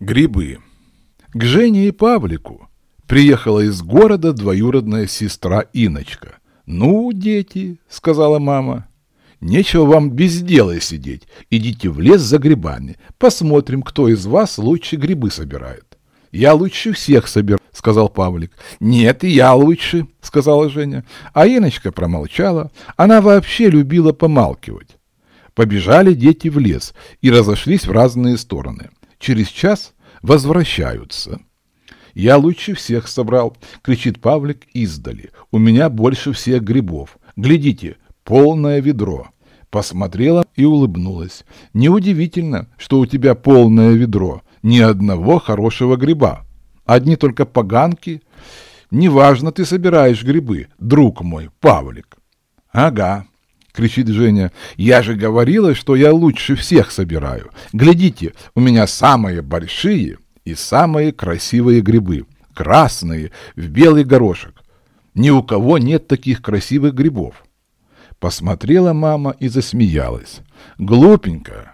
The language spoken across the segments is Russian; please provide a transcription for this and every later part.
Грибы. К Жене и Павлику приехала из города двоюродная сестра Иночка. «Ну, дети», — сказала мама, — «нечего вам без дела сидеть. Идите в лес за грибами. Посмотрим, кто из вас лучше грибы собирает». «Я лучше всех собираю», — сказал Павлик. «Нет, и я лучше», — сказала Женя. А Иночка промолчала. Она вообще любила помалкивать. Побежали дети в лес и разошлись в разные стороны. Через час возвращаются. «Я лучше всех собрал», — кричит Павлик издали. «У меня больше всех грибов. Глядите, полное ведро». Посмотрела и улыбнулась. «Неудивительно, что у тебя полное ведро. Ни одного хорошего гриба. Одни только поганки. Неважно, ты собираешь грибы, друг мой, Павлик». «Ага», кричит Женя. «Я же говорила, что я лучше всех собираю. Глядите, у меня самые большие и самые красивые грибы. Красные, в белый горошек. Ни у кого нет таких красивых грибов». Посмотрела мама и засмеялась. «Глупенько!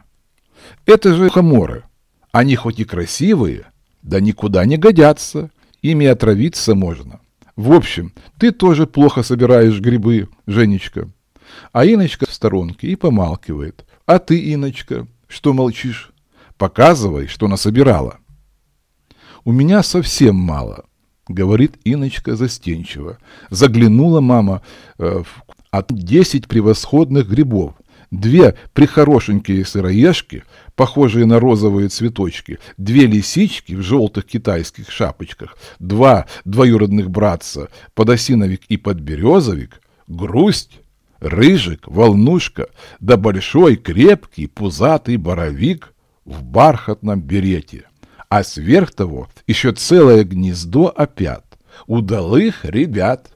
Это же хаморы. Они хоть и красивые, да никуда не годятся. Ими отравиться можно. В общем, ты тоже плохо собираешь грибы, Женечка. А Иночка в сторонке и помалкивает. А ты, Иночка, что молчишь? Показывай, что насобирала. У меня совсем мало, говорит Иночка застенчиво. Заглянула мама э, в от десять превосходных грибов. Две прихорошенькие сыроежки, похожие на розовые цветочки, две лисички в желтых китайских шапочках, два двоюродных братца, подосиновик и подберезовик, грусть, Рыжик, волнушка, да большой, крепкий, пузатый боровик в бархатном берете. А сверх того еще целое гнездо опят, удалых ребят.